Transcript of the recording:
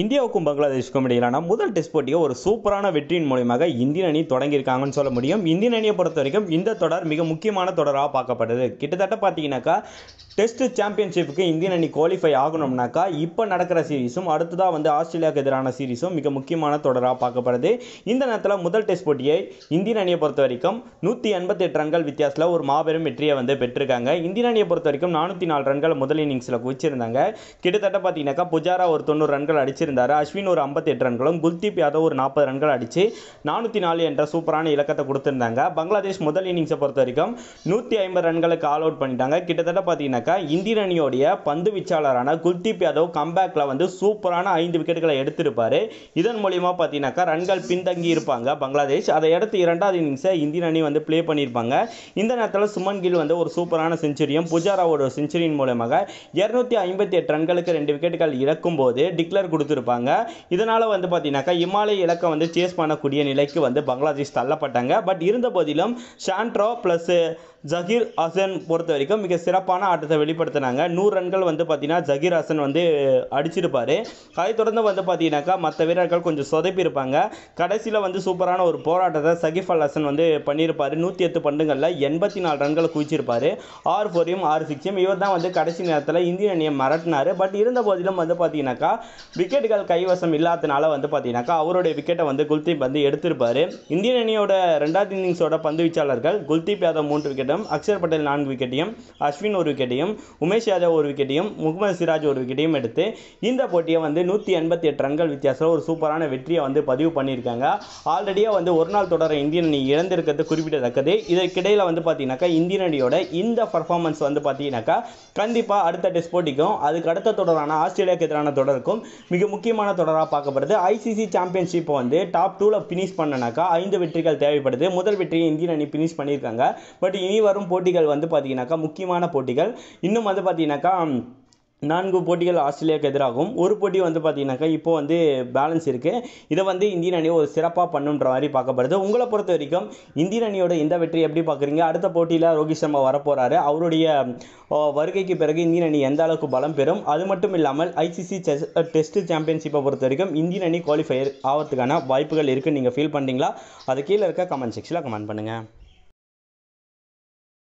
இந்தியாவுக்கும் பங்களாதேஷுக்கும் இடையிலான முதல் டெஸ்ட் போட்டியை ஒரு சூப்பரான வெற்றியின் மூலியமாக இந்தியன் அணி தொடங்கியிருக்காங்கன்னு சொல்ல முடியும் இந்தியன் அணியை பொறுத்த வரைக்கும் இந்த தொடர் மிக முக்கியமான தொடராக பார்க்கப்படுது கிட்டத்தட்ட பார்த்தீங்கன்னாக்கா டெஸ்ட் சாம்பியன்ஷிப்புக்கு இந்தியன் அணி குவாலிஃபை ஆகணும்னாக்கா இப்போ நடக்கிற சீரிஸும் அடுத்ததாக வந்து ஆஸ்திரேலியாவுக்கு எதிரான சீரிஸும் மிக முக்கியமான தொடராக பார்க்கப்படுது இந்த நேரத்தில் முதல் டெஸ்ட் போட்டியை இந்தியன் அணியை பொறுத்த வரைக்கும் நூற்றி எண்பத்தி எட்டு ரன்கள் வித்தியாசத்தில் ஒரு மாபெரும் வெற்றியை வந்து பெற்றிருக்காங்க இந்தியன் அணியை பொறுத்த வரைக்கும் நானூற்றி நாலு ரன்கள் முதல் இன்னிங்ஸில் குவிச்சிருந்தாங்க கிட்டத்தட்ட பார்த்தீங்கன்னாக்கா புஜாரா ஒரு தொண்ணூறு ரன்கள் அடிச்சு அடிச்சிருந்தார் அஸ்வின் ஒரு ஐம்பத்தி எட்டு ரன்களும் குல்தீப் யாதவ் ஒரு நாற்பது ரன்கள் அடித்து நானூற்றி நாலு என்ற சூப்பரான இலக்கத்தை கொடுத்துருந்தாங்க பங்களாதேஷ் முதல் இன்னிங்ஸை பொறுத்த வரைக்கும் நூற்றி ஐம்பது ரன்களுக்கு ஆல் அவுட் பண்ணிட்டாங்க கிட்டத்தட்ட பார்த்தீங்கன்னாக்கா இந்தியன் அணியோடைய பந்து வீச்சாளரான குல்தீப் யாதவ் கம்பேக்கில் வந்து சூப்பரான ஐந்து விக்கெட்டுகளை எடுத்திருப்பார் இதன் மூலியமாக பார்த்தீங்கன்னாக்கா ரன்கள் பின்தங்கி இருப்பாங்க பங்களாதேஷ் அதை அடுத்து இரண்டாவது இன்னிங்ஸை இந்தியன் அணி வந்து ப்ளே பண்ணியிருப்பாங்க இந்த நேரத்தில் சுமன் கில் வந்து ஒரு சூப்பரான செஞ்சுரியும் புஜாராவோட செஞ்சுரியின் மூலமாக இரநூத்தி ஐம்பத்தி எட்டு ரன்களுக்கு ரெண்டு விக்கெட்டுகள் இறக்கும் போது டிக்ளர் கொடுத்து கொடுத்துருப்பாங்க இதனால் வந்து பார்த்தீங்கன்னாக்கா இமாலய இலக்கம் வந்து சேஸ் பண்ணக்கூடிய நிலைக்கு வந்து பங்களாதேஷ் தள்ளப்பட்டாங்க பட் இருந்த போதிலும் ஷான்ட்ரோ ப்ளஸ் ஜஹீர் ஹசன் பொறுத்த வரைக்கும் மிக சிறப்பான ஆட்டத்தை வெளிப்படுத்தினாங்க நூறு ரன்கள் வந்து பார்த்தீங்கன்னா ஜஹீர் ஹசன் வந்து அடிச்சிருப்பார் அதை தொடர்ந்து வந்து பார்த்தீங்கன்னாக்கா மற்ற வீரர்கள் கொஞ்சம் சொதப்பியிருப்பாங்க கடைசியில் வந்து சூப்பரான ஒரு போராட்டத்தை சகிஃப் அல் ஹசன் வந்து பண்ணியிருப்பார் நூற்றி எட்டு பண்டுகளில் எண்பத்தி நாலு ரன்களை குவிச்சிருப்பார் ஆறு ஃபோரையும் ஆறு சிக்ஸையும் இவர் தான் வந்து கடைசி நேரத்தில் இந்திய அணியை மரட்டினார் பட் இருந்த போதிலும் வந்து பார்த்தீங்கன்னாக்கா விக்கெட் விக்கெட்டுகள் கைவசம் இல்லாதனால வந்து பார்த்தீங்கன்னாக்கா அவருடைய விக்கெட்டை வந்து குல்தீப் வந்து எடுத்திருப்பார் இந்தியன் அணியோட ரெண்டாவது இன்னிங்ஸோட பந்து வீச்சாளர்கள் குல்தீப் யாதவ் மூன்று விக்கெட்டும் அக்ஷர் பட்டேல் நான்கு விக்கெட்டையும் அஸ்வின் ஒரு விக்கெட்டையும் உமேஷ் யாதவ் ஒரு விக்கெட்டையும் முகமது சிராஜ் ஒரு விக்கெட்டையும் எடுத்து இந்த போட்டியை வந்து நூற்றி எண்பத்தி எட்டு ரன்கள் வித்தியாசம் ஒரு சூப்பரான வெற்றியை வந்து பதிவு பண்ணியிருக்காங்க ஆல்ரெடியாக வந்து ஒரு நாள் தொடர இந்தியன் அணி இழந்திருக்கிறது குறிப்பிடத்தக்கது இதற்கிடையில் வந்து பார்த்தீங்கன்னாக்கா இந்தியன் அணியோட இந்த பர்ஃபார்மன்ஸ் வந்து பார்த்தீங்கன்னாக்கா கண்டிப்பாக அடுத்த டெஸ்ட் போட்டிக்கும் அதுக்கு அடுத்த தொடரான ஆஸ்திரேலியாவுக்கு எதிரான தொடருக்கும் மிக முக்கியமான தொடராக பார்க்கப்படுது ஐசிசி சாம்பியன்ஷிப்பை வந்து டாப் டூவில் ஃபினிஷ் பண்ணனாக்கா ஐந்து வெற்றிகள் தேவைப்படுது முதல் வெற்றியை இந்தியன் அணி ஃபினிஷ் பண்ணியிருக்காங்க பட் இனி வரும் போட்டிகள் வந்து பார்த்தீங்கன்னாக்கா முக்கியமான போட்டிகள் இன்னும் வந்து பார்த்தீங்கன்னாக்கா நான்கு போட்டிகள் ஆஸ்திரேலியாவுக்கு எதிராகும் ஒரு போட்டி வந்து பார்த்தீங்கன்னாக்கா இப்போ வந்து பேலன்ஸ் இருக்குது இதை வந்து இந்தியன் அணி ஒரு சிறப்பாக பண்ணுன்ற மாதிரி பார்க்கப்படுது உங்களை பொறுத்த வரைக்கும் இந்தியன் அணியோட இந்த வெற்றி எப்படி பார்க்குறீங்க அடுத்த போட்டியில் ரோஹித் சர்மா வரப்போகிறாரு அவருடைய வருகைக்கு பிறகு இந்தியன் அணி எந்த அளவுக்கு பலம் பெறும் அது மட்டும் இல்லாமல் ஐசிசி செஸ் டெஸ்ட் சாம்பியன்ஷிப்பை பொறுத்த வரைக்கும் இந்தியன் அணி குவாலிஃபையர் ஆகிறதுக்கான வாய்ப்புகள் இருக்குன்னு நீங்கள் ஃபீல் பண்ணுறீங்களா அது கீழே இருக்க கமெண்ட் செக்ஷனில் கமெண்ட் பண்ணுங்கள்